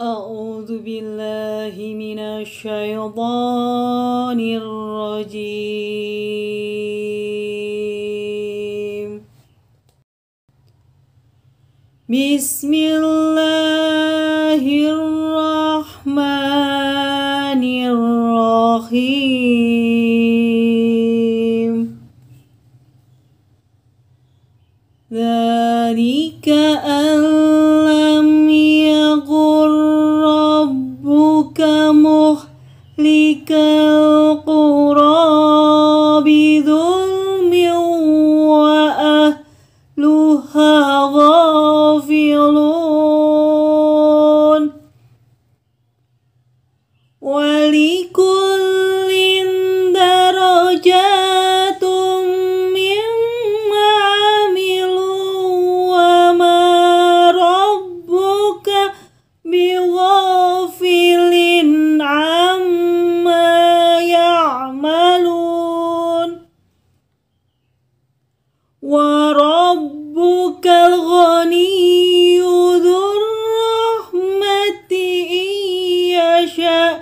أعوذ بالله من الشيطان الرجيم بسم الله الرحمن الرحيم ذلك أن لك قرى وربك الغني ذو الرحمة إن يشاء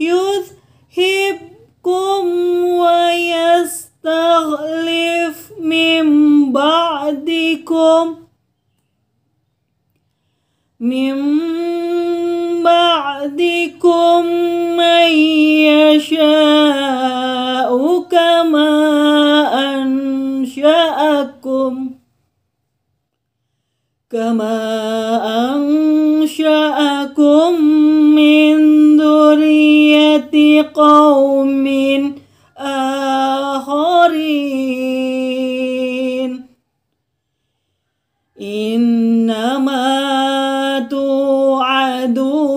يذهبكم ويستخلف من بعدكم من بعدكم من يشاء كما أنشأكم من ذرية قوم آخرين إنما توعدون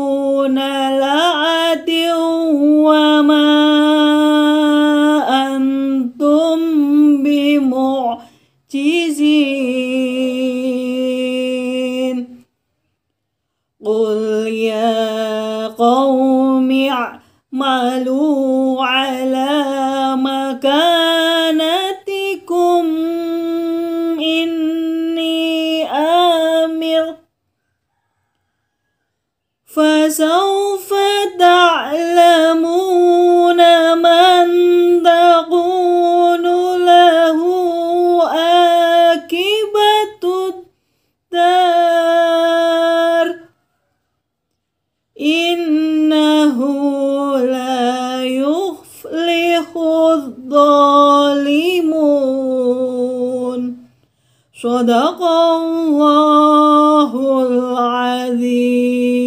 اعملوا على مكانتكم إني آمر فسوف تعلمون صدق الله العظيم